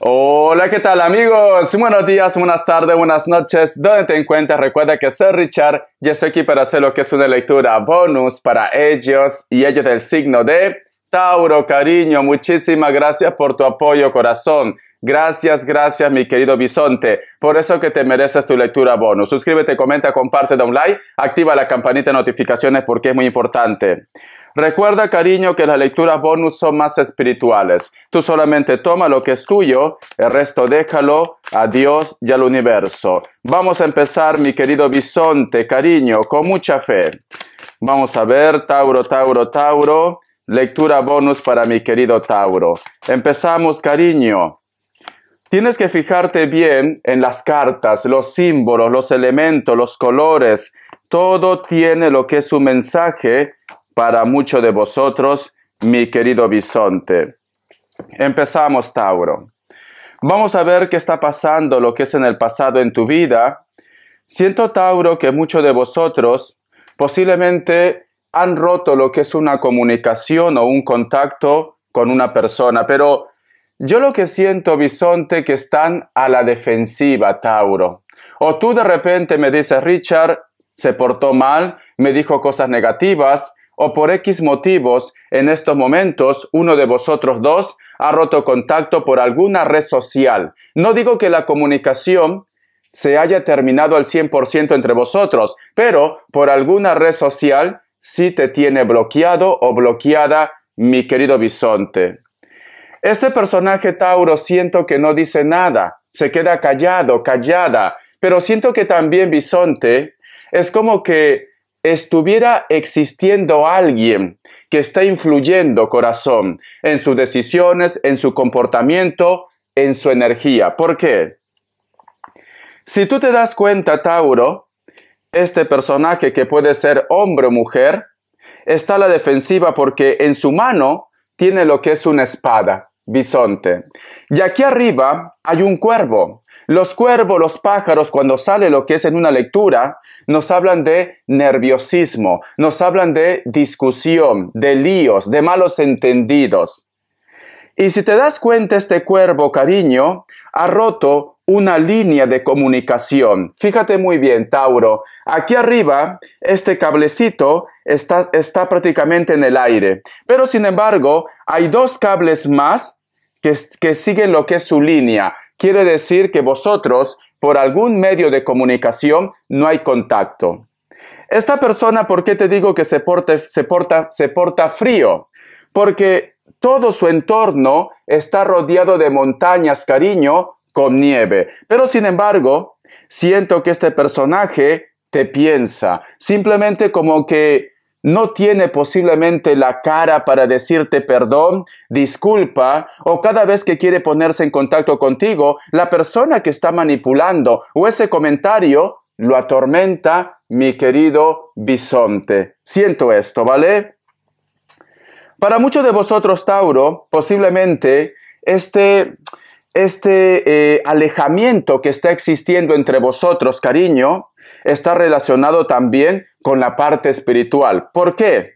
Hola, ¿qué tal amigos? Buenos días, buenas tardes, buenas noches, donde te encuentras. Recuerda que soy Richard y estoy aquí para hacer lo que es una lectura bonus para ellos y ellos del signo de Tauro, cariño. Muchísimas gracias por tu apoyo, corazón. Gracias, gracias, mi querido bisonte. Por eso que te mereces tu lectura bonus. Suscríbete, comenta, comparte, da un like, activa la campanita de notificaciones porque es muy importante. Recuerda, cariño, que las lecturas bonus son más espirituales. Tú solamente toma lo que es tuyo, el resto déjalo a Dios y al universo. Vamos a empezar, mi querido bisonte, cariño, con mucha fe. Vamos a ver, Tauro, Tauro, Tauro. Lectura bonus para mi querido Tauro. Empezamos, cariño. Tienes que fijarte bien en las cartas, los símbolos, los elementos, los colores. Todo tiene lo que es su mensaje para muchos de vosotros, mi querido bisonte. Empezamos, Tauro. Vamos a ver qué está pasando, lo que es en el pasado en tu vida. Siento, Tauro, que muchos de vosotros posiblemente han roto lo que es una comunicación o un contacto con una persona, pero yo lo que siento, Bisonte, que están a la defensiva, Tauro. O tú de repente me dices, Richard, se portó mal, me dijo cosas negativas, o por X motivos en estos momentos uno de vosotros dos ha roto contacto por alguna red social. No digo que la comunicación se haya terminado al 100% entre vosotros, pero por alguna red social sí te tiene bloqueado o bloqueada mi querido bisonte. Este personaje Tauro siento que no dice nada, se queda callado, callada, pero siento que también bisonte es como que estuviera existiendo alguien que está influyendo corazón en sus decisiones, en su comportamiento, en su energía. ¿Por qué? Si tú te das cuenta, Tauro, este personaje que puede ser hombre o mujer, está a la defensiva porque en su mano tiene lo que es una espada, bisonte. Y aquí arriba hay un cuervo. Los cuervos, los pájaros, cuando sale lo que es en una lectura, nos hablan de nerviosismo, nos hablan de discusión, de líos, de malos entendidos. Y si te das cuenta, este cuervo, cariño, ha roto una línea de comunicación. Fíjate muy bien, Tauro. Aquí arriba, este cablecito está, prácticamente en el aire. Pero sin embargo, hay dos cables más que siguen lo que es su línea quiere decir que vosotros, por algún medio de comunicación, no hay contacto. Esta persona, ¿por qué te digo que se porta, se porta frío? Porque todo su entorno está rodeado de montañas, cariño, con nieve. Pero sin embargo, siento que este personaje te piensa, simplemente como que no tiene posiblemente la cara para decirte perdón, disculpa, o cada vez que quiere ponerse en contacto contigo, la persona que está manipulando o ese comentario lo atormenta mi querido bisonte. Siento esto, ¿vale? Para muchos de vosotros, Tauro, posiblemente este, este eh, alejamiento que está existiendo entre vosotros, cariño, está relacionado también con la parte espiritual. ¿Por qué?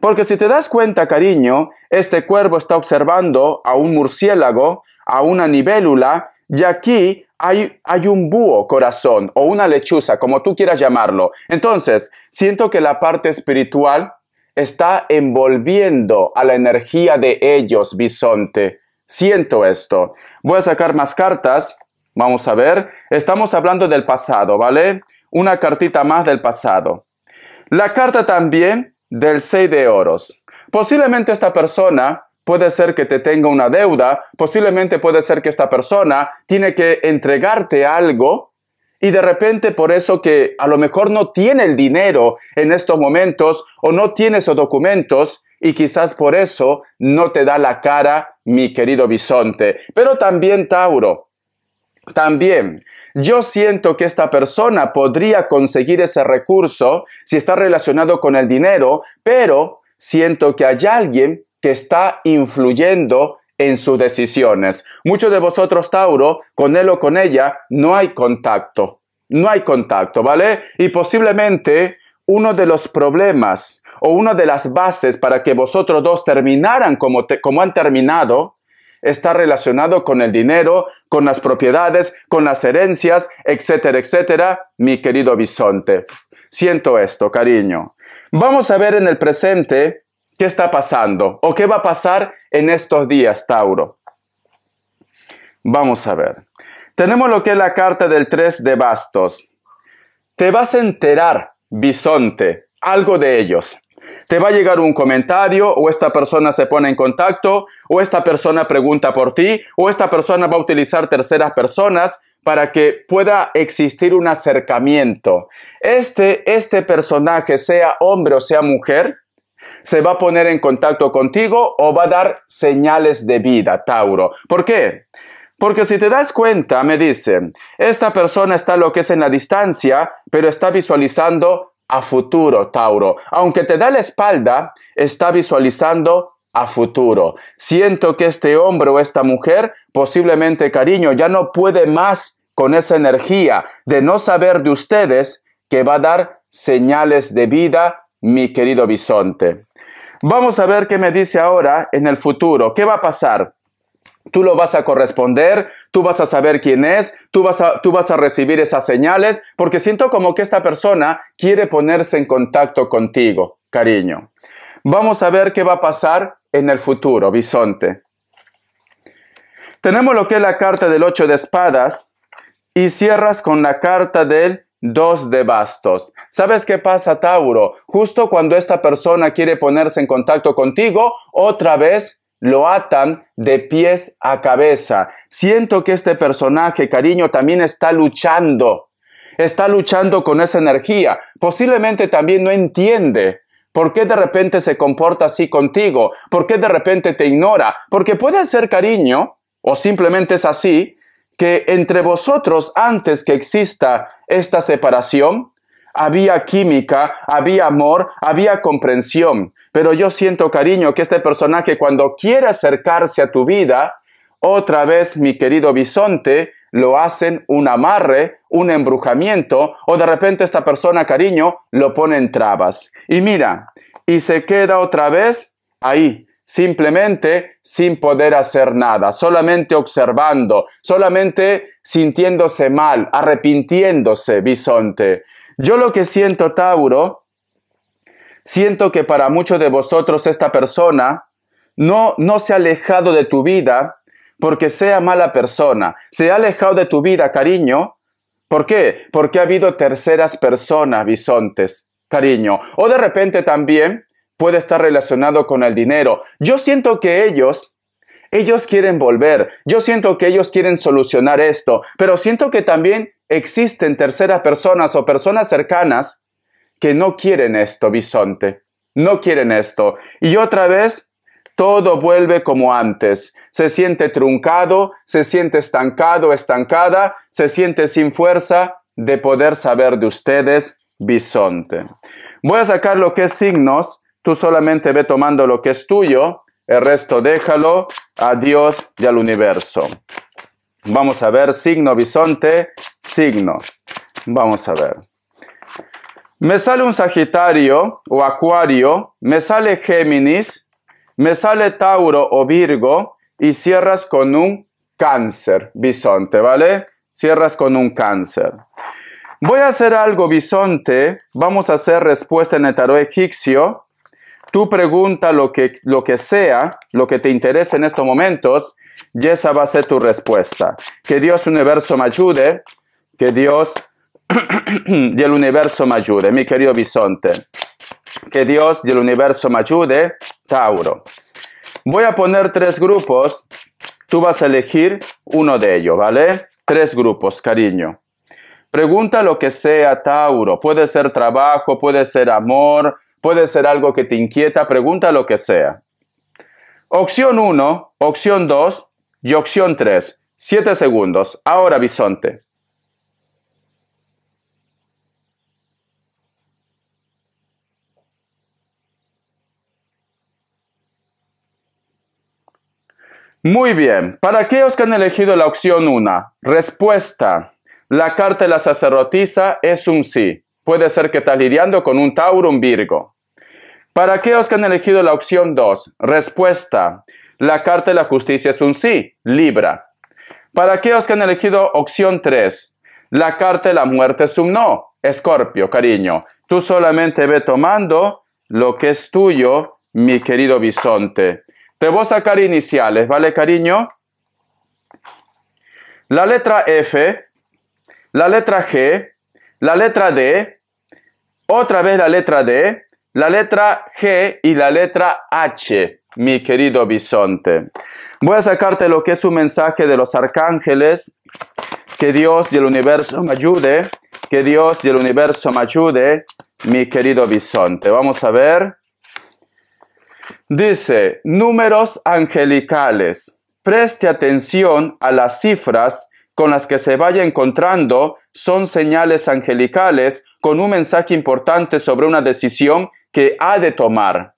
Porque si te das cuenta, cariño, este cuervo está observando a un murciélago, a una nivelula, y aquí hay, hay, un búho corazón o una lechuza, como tú quieras llamarlo. Entonces, siento que la parte espiritual está envolviendo a la energía de ellos, bisonte. Siento esto. Voy a sacar más cartas. Vamos a ver. Estamos hablando del pasado, ¿vale? una cartita más del pasado. La carta también del 6 de oros. Posiblemente esta persona puede ser que te tenga una deuda, posiblemente puede ser que esta persona tiene que entregarte algo y de repente por eso que a lo mejor no tiene el dinero en estos momentos o no tiene esos documentos y quizás por eso no te da la cara mi querido bisonte. Pero también Tauro, también, yo siento que esta persona podría conseguir ese recurso si está relacionado con el dinero, pero siento que hay alguien que está influyendo en sus decisiones. Muchos de vosotros, Tauro, con él o con ella, no hay contacto. No hay contacto, ¿vale? Y posiblemente uno de los problemas o una de las bases para que vosotros dos terminaran como, como han terminado está relacionado con el dinero, con las propiedades, con las herencias, etcétera, etcétera, mi querido bisonte. Siento esto, cariño. Vamos a ver en el presente qué está pasando o qué va a pasar en estos días, Tauro. Vamos a ver. Tenemos lo que es la carta del 3 de bastos. Te vas a enterar, bisonte, algo de ellos. Te va a llegar un comentario o esta persona se pone en contacto o esta persona pregunta por ti o esta persona va a utilizar terceras personas para que pueda existir un acercamiento. Este, este personaje, sea hombre o sea mujer, se va a poner en contacto contigo o va a dar señales de vida, Tauro. ¿Por qué? Porque si te das cuenta, me dice, esta persona está lo que es en la distancia, pero está visualizando a futuro, Tauro. Aunque te da la espalda, está visualizando a futuro. Siento que este hombre o esta mujer, posiblemente cariño, ya no puede más con esa energía de no saber de ustedes que va a dar señales de vida, mi querido bisonte. Vamos a ver qué me dice ahora en el futuro. ¿Qué va a pasar? Tú lo vas a corresponder, tú vas a saber quién es, tú vas, a, tú vas a recibir esas señales, porque siento como que esta persona quiere ponerse en contacto contigo, cariño. Vamos a ver qué va a pasar en el futuro, bisonte. Tenemos lo que es la carta del ocho de espadas y cierras con la carta del Dos de bastos. ¿Sabes qué pasa, Tauro? Justo cuando esta persona quiere ponerse en contacto contigo, otra vez lo atan de pies a cabeza. Siento que este personaje, cariño, también está luchando. Está luchando con esa energía. Posiblemente también no entiende ¿Por qué de repente se comporta así contigo? ¿Por qué de repente te ignora? Porque puede ser cariño, o simplemente es así, que entre vosotros, antes que exista esta separación, había química, había amor, había comprensión. Pero yo siento, cariño, que este personaje cuando quiere acercarse a tu vida, otra vez, mi querido bisonte, lo hacen un amarre, un embrujamiento, o de repente esta persona, cariño, lo pone en trabas. Y mira, y se queda otra vez ahí, simplemente sin poder hacer nada, solamente observando, solamente sintiéndose mal, arrepintiéndose, bisonte. Yo lo que siento, Tauro, Siento que para muchos de vosotros esta persona no, no se ha alejado de tu vida porque sea mala persona. Se ha alejado de tu vida, cariño. ¿Por qué? Porque ha habido terceras personas, bisontes, cariño. O de repente también puede estar relacionado con el dinero. Yo siento que ellos, ellos quieren volver. Yo siento que ellos quieren solucionar esto. Pero siento que también existen terceras personas o personas cercanas que no quieren esto, bisonte. No quieren esto. Y otra vez, todo vuelve como antes. Se siente truncado, se siente estancado, estancada, se siente sin fuerza de poder saber de ustedes, bisonte. Voy a sacar lo que es signos. Tú solamente ve tomando lo que es tuyo. El resto déjalo a Dios y al universo. Vamos a ver signo bisonte, signo. Vamos a ver. Me sale un Sagitario o Acuario, me sale Géminis, me sale Tauro o Virgo y cierras con un cáncer, bisonte, ¿vale? Cierras con un cáncer. Voy a hacer algo, bisonte. Vamos a hacer respuesta en el tarot egipcio. Tú pregunta lo que, lo que sea, lo que te interese en estos momentos, y esa va a ser tu respuesta. Que Dios universo me ayude, que Dios el universo me ayude, mi querido bisonte. Que Dios del universo me ayude, Tauro. Voy a poner tres grupos. Tú vas a elegir uno de ellos, ¿vale? Tres grupos, cariño. Pregunta lo que sea, Tauro. Puede ser trabajo, puede ser amor, puede ser algo que te inquieta. Pregunta lo que sea. Opción 1, opción 2 y opción 3. siete segundos. Ahora, bisonte. Muy bien, para aquellos que han elegido la opción 1, respuesta, la carta de la sacerdotisa es un sí. Puede ser que estás lidiando con un Tauro, un Virgo. Para aquellos que han elegido la opción 2, respuesta, la carta de la justicia es un sí, Libra. Para aquellos que han elegido opción 3, la carta de la muerte es un no, Escorpio, cariño. Tú solamente ve tomando lo que es tuyo, mi querido bisonte. Te voy a sacar iniciales, ¿vale, cariño? La letra F, la letra G, la letra D, otra vez la letra D, la letra G y la letra H, mi querido bisonte. Voy a sacarte lo que es un mensaje de los arcángeles. Que Dios y el universo me ayude. Que Dios y el universo me ayude, mi querido bisonte. Vamos a ver. Dice, números angelicales. Preste atención a las cifras con las que se vaya encontrando, son señales angelicales con un mensaje importante sobre una decisión que ha de tomar.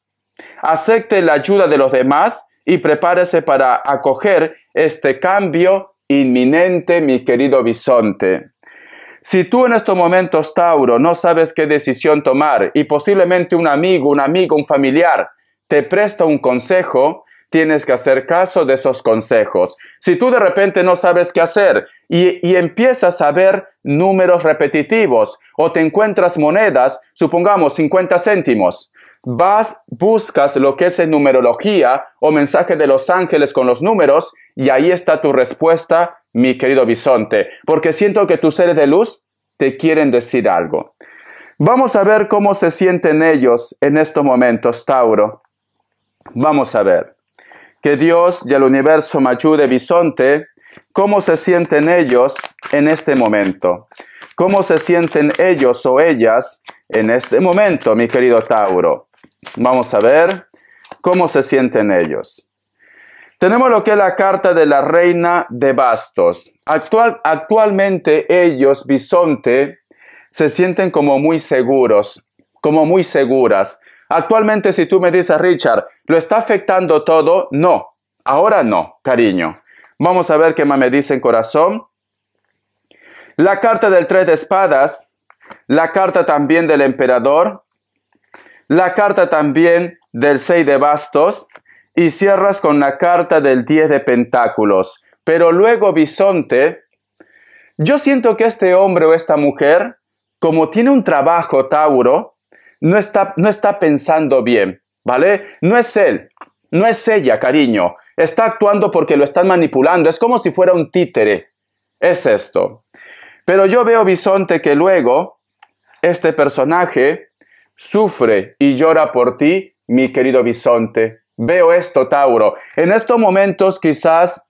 Acepte la ayuda de los demás y prepárese para acoger este cambio inminente, mi querido bisonte. Si tú en estos momentos, Tauro, no sabes qué decisión tomar y posiblemente un amigo, un amigo, un familiar te presta un consejo, tienes que hacer caso de esos consejos. Si tú de repente no sabes qué hacer y, y, empiezas a ver números repetitivos o te encuentras monedas, supongamos 50 céntimos, vas, buscas lo que es en numerología o mensaje de los ángeles con los números y ahí está tu respuesta, mi querido bisonte, porque siento que tus seres de luz te quieren decir algo. Vamos a ver cómo se sienten ellos en estos momentos, Tauro. Vamos a ver. Que Dios y el universo me de Bisonte, cómo se sienten ellos en este momento. ¿Cómo se sienten ellos o ellas en este momento, mi querido Tauro? Vamos a ver cómo se sienten ellos. Tenemos lo que es la carta de la reina de bastos. Actual, actualmente ellos, bisonte, se sienten como muy seguros, como muy seguras, Actualmente si tú me dices, Richard, ¿lo está afectando todo? No, ahora no, cariño. Vamos a ver qué más me dice corazón. La carta del tres de espadas, la carta también del emperador, la carta también del seis de bastos y cierras con la carta del diez de pentáculos. Pero luego bisonte, yo siento que este hombre o esta mujer, como tiene un trabajo Tauro, no está, no está pensando bien, ¿vale? No es él, no es ella, cariño. Está actuando porque lo están manipulando. Es como si fuera un títere. Es esto. Pero yo veo, Bisonte, que luego este personaje sufre y llora por ti, mi querido Bisonte. Veo esto, Tauro. En estos momentos quizás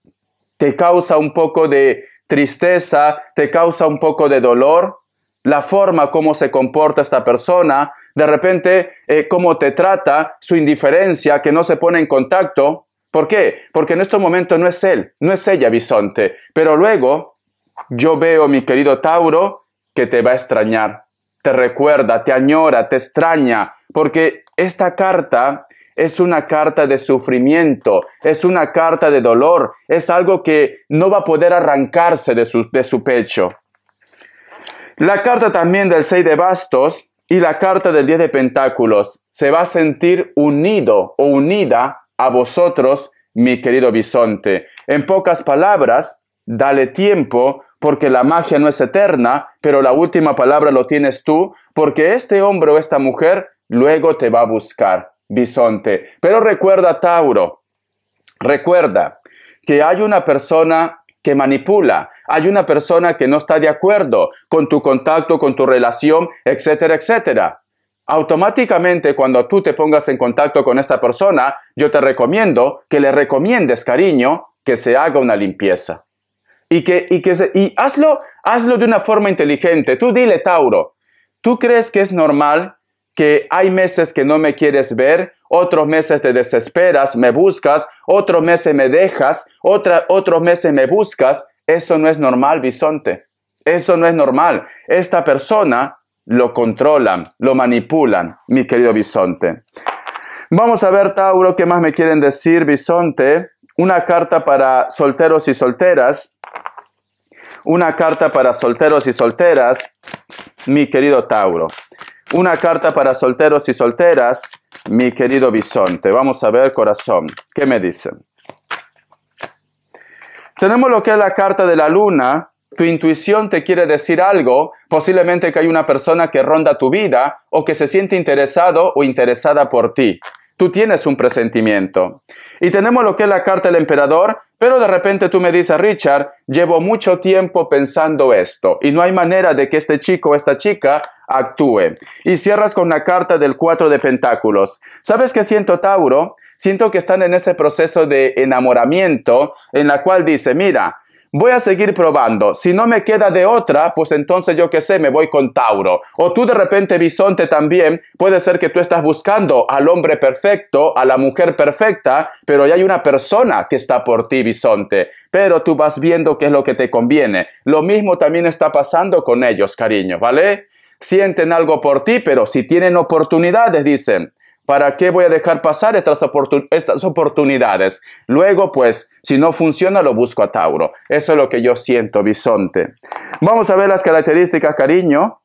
te causa un poco de tristeza, te causa un poco de dolor, la forma como se comporta esta persona, de repente eh, cómo te trata, su indiferencia, que no se pone en contacto. ¿Por qué? Porque en este momento no es él, no es ella bisonte. Pero luego yo veo, mi querido Tauro, que te va a extrañar, te recuerda, te añora, te extraña, porque esta carta es una carta de sufrimiento, es una carta de dolor, es algo que no va a poder arrancarse de su pecho. La carta también del 6 de bastos y la carta del 10 de pentáculos se va a sentir unido o unida a vosotros, mi querido bisonte. En pocas palabras, dale tiempo porque la magia no es eterna, pero la última palabra lo tienes tú, porque este hombre o esta mujer luego te va a buscar, bisonte. Pero recuerda, Tauro, recuerda que hay una persona que manipula, hay una persona que no está de acuerdo con tu contacto, con tu relación, etcétera, etcétera. Automáticamente cuando tú te pongas en contacto con esta persona, yo te recomiendo que le recomiendes, cariño, que se haga una limpieza. Y que, y que se, y hazlo, hazlo de una forma inteligente. Tú dile, Tauro, ¿tú crees que es normal que hay meses que no me quieres ver, otros meses te desesperas, me buscas, otros meses me dejas, otros meses me buscas, eso no es normal, bisonte. Eso no es normal. Esta persona lo controlan, lo manipulan, mi querido bisonte. Vamos a ver, Tauro, qué más me quieren decir, bisonte. Una carta para solteros y solteras. Una carta para solteros y solteras, mi querido Tauro. Una carta para solteros y solteras, mi querido bisonte. Vamos a ver, corazón, ¿qué me dicen? Tenemos lo que es la carta de la luna. Tu intuición te quiere decir algo, posiblemente que hay una persona que ronda tu vida o que se siente interesado o interesada por ti. Tú tienes un presentimiento. Y tenemos lo que es la carta del emperador, pero de repente tú me dices, Richard, llevo mucho tiempo pensando esto y no hay manera de que este chico o esta chica actúe. Y cierras con la carta del cuatro de pentáculos. ¿Sabes qué siento, Tauro? siento que están en ese proceso de enamoramiento en la cual dice, mira, voy a seguir probando. Si no me queda de otra, pues entonces yo qué sé, me voy con Tauro. O tú de repente, Bisonte, también, puede ser que tú estás buscando al hombre perfecto, a la mujer perfecta, pero ya hay una persona que está por ti, Bisonte. Pero tú vas viendo qué es lo que te conviene. Lo mismo también está pasando con ellos, cariño, ¿vale? Sienten algo por ti, pero si tienen oportunidades, dicen, ¿Para qué voy a dejar pasar estas, oportunidades? Luego, pues, si no funciona, lo busco a Tauro. Eso es lo que yo siento, bisonte. Vamos a ver las características, cariño.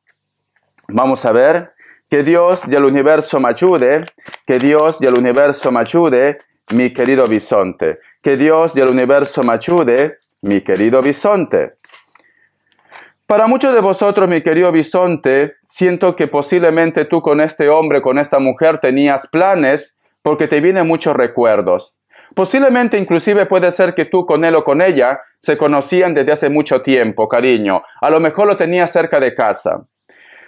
Vamos a ver. Que Dios y el universo me ayude. Que Dios y el universo me ayude, mi querido bisonte. Que Dios y el universo me ayude, mi querido bisonte. Para muchos de vosotros, mi querido bisonte, siento que posiblemente tú con este hombre, con esta mujer tenías planes porque te vienen muchos recuerdos. Posiblemente inclusive puede ser que tú con él o con ella se conocían desde hace mucho tiempo, cariño. A lo mejor lo tenías cerca de casa.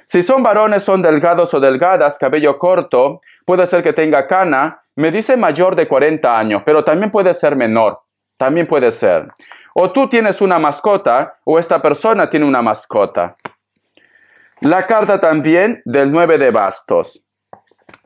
Si son varones, son delgados o delgadas, cabello corto, puede ser que tenga cana, me dice mayor de 40 años, pero también puede ser menor, también puede ser. O tú tienes una mascota o esta persona tiene una mascota. La carta también del nueve de bastos.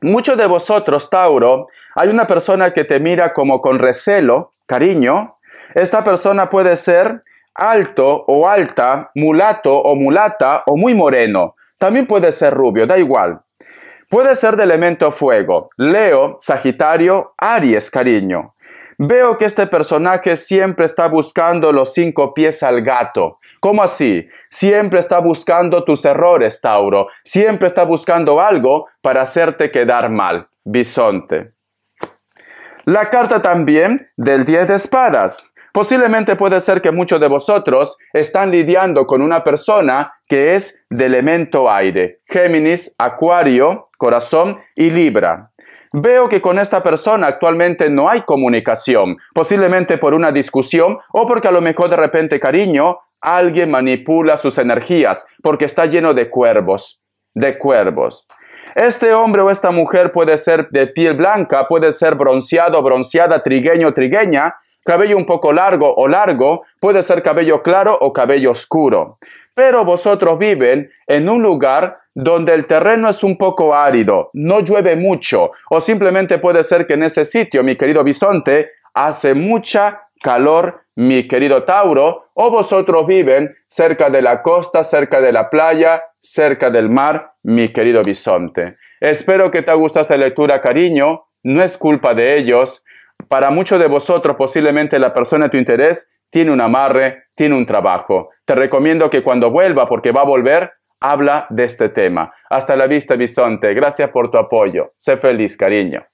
Muchos de vosotros, Tauro, hay una persona que te mira como con recelo, cariño. Esta persona puede ser alto o alta, mulato o mulata o muy moreno. También puede ser rubio, da igual. Puede ser de elemento fuego, Leo, Sagitario, Aries, cariño. Veo que este personaje siempre está buscando los cinco pies al gato. ¿Cómo así? Siempre está buscando tus errores, Tauro. Siempre está buscando algo para hacerte quedar mal. Bisonte. La carta también del 10 de espadas. Posiblemente puede ser que muchos de vosotros están lidiando con una persona que es de elemento aire, Géminis, Acuario, Corazón y Libra. Veo que con esta persona actualmente no hay comunicación, posiblemente por una discusión o porque a lo mejor de repente, cariño, alguien manipula sus energías porque está lleno de cuervos, de cuervos. Este hombre o esta mujer puede ser de piel blanca, puede ser bronceado, bronceada, trigueño, trigueña, cabello un poco largo o largo, puede ser cabello claro o cabello oscuro pero vosotros viven en un lugar donde el terreno es un poco árido, no llueve mucho, o simplemente puede ser que en ese sitio, mi querido bisonte, hace mucha calor, mi querido Tauro, o vosotros viven cerca de la costa, cerca de la playa, cerca del mar, mi querido bisonte. Espero que te gustado esta lectura, cariño, no es culpa de ellos. Para muchos de vosotros, posiblemente la persona de tu interés tiene un amarre, tiene un trabajo. Te recomiendo que cuando vuelva, porque va a volver, habla de este tema. Hasta la vista, bisonte. Gracias por tu apoyo. Sé feliz, cariño.